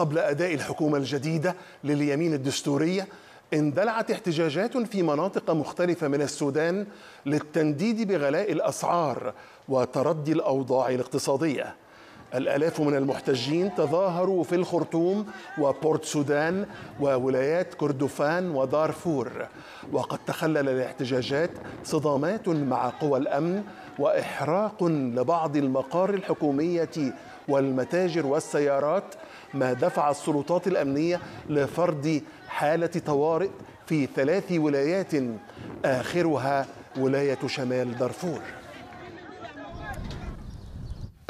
قبل أداء الحكومة الجديدة لليمين الدستورية اندلعت احتجاجات في مناطق مختلفة من السودان للتنديد بغلاء الأسعار وتردي الأوضاع الاقتصادية الآلاف من المحتجين تظاهروا في الخرطوم وبورت سودان وولايات كردفان ودارفور وقد تخلل الاحتجاجات صدامات مع قوى الأمن وإحراق لبعض المقار الحكومية والمتاجر والسيارات ما دفع السلطات الأمنية لفرض حالة طوارئ في ثلاث ولايات آخرها ولاية شمال دارفور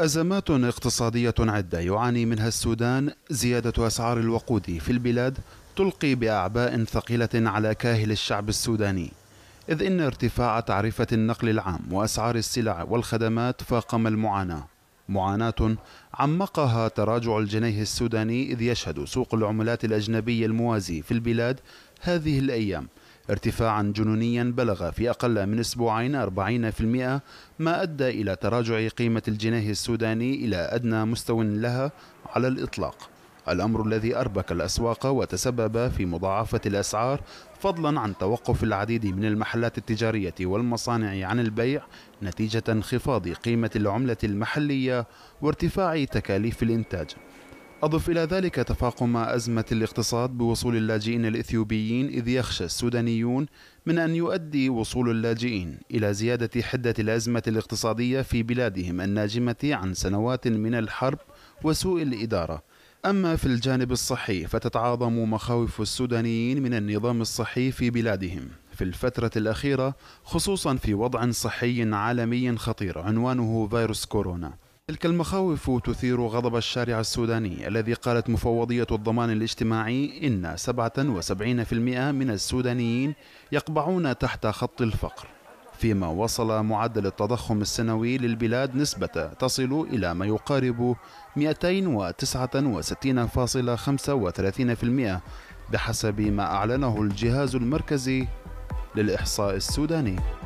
أزمات اقتصادية عدة يعاني منها السودان زيادة أسعار الوقود في البلاد تلقي بأعباء ثقيلة على كاهل الشعب السوداني إذ إن ارتفاع تعرفة النقل العام وأسعار السلع والخدمات فاقم المعاناة معاناة عمقها تراجع الجنيه السوداني إذ يشهد سوق العملات الأجنبي الموازي في البلاد هذه الأيام ارتفاعا جنونيا بلغ في أقل من أسبوعين 40% ما أدى إلى تراجع قيمة الجنيه السوداني إلى أدنى مستوى لها على الإطلاق الأمر الذي أربك الأسواق وتسبب في مضاعفة الأسعار فضلا عن توقف العديد من المحلات التجارية والمصانع عن البيع نتيجة انخفاض قيمة العملة المحلية وارتفاع تكاليف الإنتاج أضف إلى ذلك تفاقم أزمة الاقتصاد بوصول اللاجئين الإثيوبيين إذ يخشى السودانيون من أن يؤدي وصول اللاجئين إلى زيادة حدة الأزمة الاقتصادية في بلادهم الناجمة عن سنوات من الحرب وسوء الإدارة أما في الجانب الصحي فتتعاظم مخاوف السودانيين من النظام الصحي في بلادهم في الفترة الأخيرة خصوصا في وضع صحي عالمي خطير عنوانه فيروس كورونا تلك المخاوف تثير غضب الشارع السوداني الذي قالت مفوضية الضمان الاجتماعي إن 77% من السودانيين يقبعون تحت خط الفقر فيما وصل معدل التضخم السنوي للبلاد نسبة تصل إلى ما يقارب 269.35% بحسب ما أعلنه الجهاز المركزي للإحصاء السوداني